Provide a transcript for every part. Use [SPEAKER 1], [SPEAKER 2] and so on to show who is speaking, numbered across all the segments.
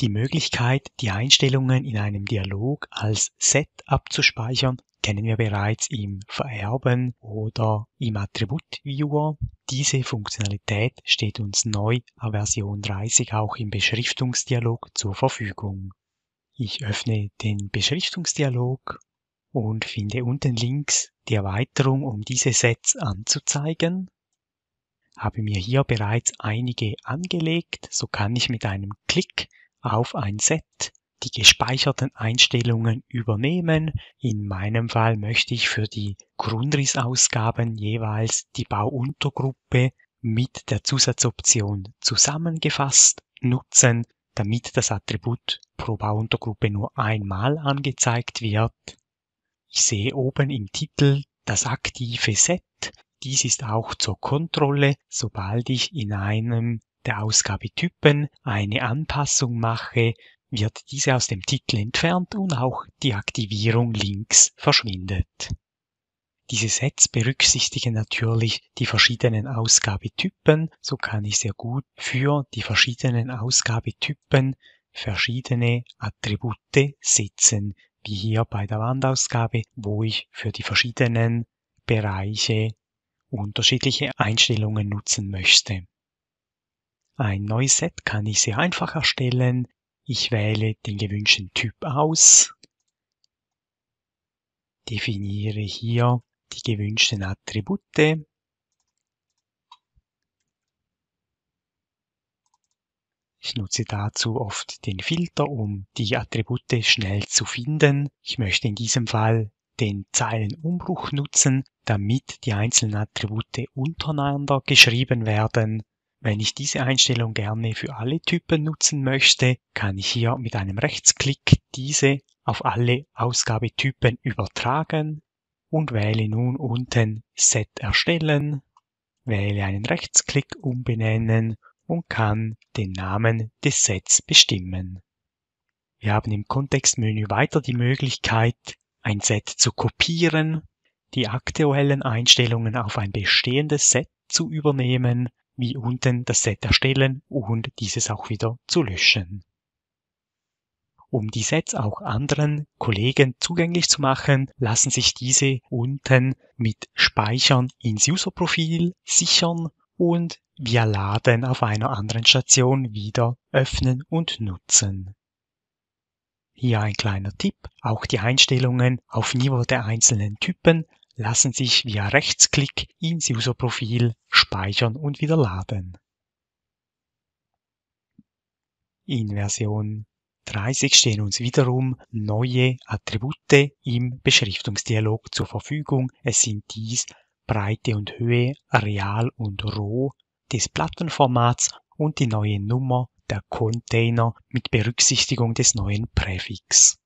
[SPEAKER 1] Die Möglichkeit, die Einstellungen in einem Dialog als Set abzuspeichern, kennen wir bereits im Vererben oder im Attribut Viewer. Diese Funktionalität steht uns neu auf Version 30 auch im Beschriftungsdialog zur Verfügung. Ich öffne den Beschriftungsdialog und finde unten links die Erweiterung, um diese Sets anzuzeigen habe mir hier bereits einige angelegt, so kann ich mit einem Klick auf ein Set die gespeicherten Einstellungen übernehmen. In meinem Fall möchte ich für die Grundrissausgaben jeweils die Bauuntergruppe mit der Zusatzoption zusammengefasst nutzen, damit das Attribut pro Bauuntergruppe nur einmal angezeigt wird. Ich sehe oben im Titel das aktive Set. Dies ist auch zur Kontrolle, sobald ich in einem der Ausgabetypen eine Anpassung mache, wird diese aus dem Titel entfernt und auch die Aktivierung links verschwindet. Diese Sets berücksichtigen natürlich die verschiedenen Ausgabetypen, so kann ich sehr gut für die verschiedenen Ausgabetypen verschiedene Attribute setzen, wie hier bei der Wandausgabe, wo ich für die verschiedenen Bereiche unterschiedliche Einstellungen nutzen möchte. Ein neues Set kann ich sehr einfach erstellen. Ich wähle den gewünschten Typ aus, definiere hier die gewünschten Attribute, Ich nutze dazu oft den Filter, um die Attribute schnell zu finden. Ich möchte in diesem Fall den Zeilenumbruch nutzen, damit die einzelnen Attribute untereinander geschrieben werden. Wenn ich diese Einstellung gerne für alle Typen nutzen möchte, kann ich hier mit einem Rechtsklick diese auf alle Ausgabetypen übertragen und wähle nun unten Set erstellen, wähle einen Rechtsklick umbenennen und kann den Namen des Sets bestimmen. Wir haben im Kontextmenü weiter die Möglichkeit, ein Set zu kopieren, die aktuellen Einstellungen auf ein bestehendes Set zu übernehmen wie unten das Set erstellen und dieses auch wieder zu löschen. Um die Sets auch anderen Kollegen zugänglich zu machen, lassen sich diese unten mit Speichern ins Userprofil sichern und via Laden auf einer anderen Station wieder öffnen und nutzen. Hier ein kleiner Tipp, auch die Einstellungen auf Niveau der einzelnen Typen lassen sich via Rechtsklick ins User-Profil speichern und wieder laden. In Version 30 stehen uns wiederum neue Attribute im Beschriftungsdialog zur Verfügung. Es sind dies Breite und Höhe, Real und Roh des Plattenformats und die neue Nummer der Container mit Berücksichtigung des neuen Präfix.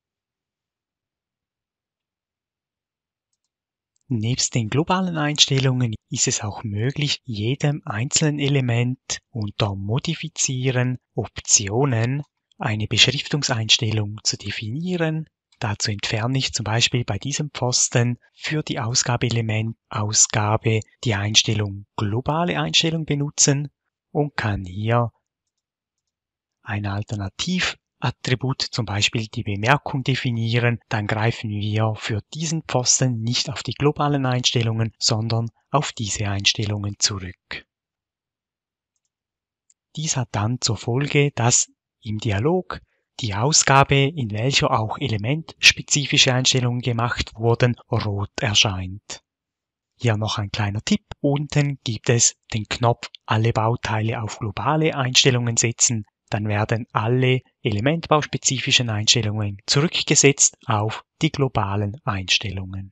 [SPEAKER 1] Nebst den globalen Einstellungen ist es auch möglich, jedem einzelnen Element unter Modifizieren Optionen eine Beschriftungseinstellung zu definieren. Dazu entferne ich zum Beispiel bei diesem Pfosten für die Ausgabeelement Ausgabe die Einstellung globale Einstellung benutzen und kann hier ein alternativ Attribut zum Beispiel die Bemerkung definieren, dann greifen wir für diesen Posten nicht auf die globalen Einstellungen, sondern auf diese Einstellungen zurück. Dies hat dann zur Folge, dass im Dialog die Ausgabe, in welcher auch elementspezifische Einstellungen gemacht wurden, rot erscheint. Hier noch ein kleiner Tipp. Unten gibt es den Knopf Alle Bauteile auf globale Einstellungen setzen dann werden alle elementbauspezifischen Einstellungen zurückgesetzt auf die globalen Einstellungen.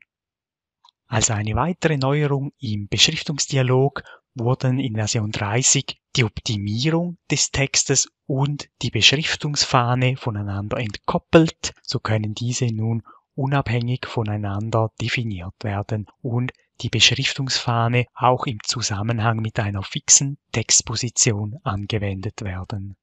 [SPEAKER 1] Als eine weitere Neuerung im Beschriftungsdialog wurden in Version 30 die Optimierung des Textes und die Beschriftungsfahne voneinander entkoppelt, so können diese nun unabhängig voneinander definiert werden und die Beschriftungsfahne auch im Zusammenhang mit einer fixen Textposition angewendet werden.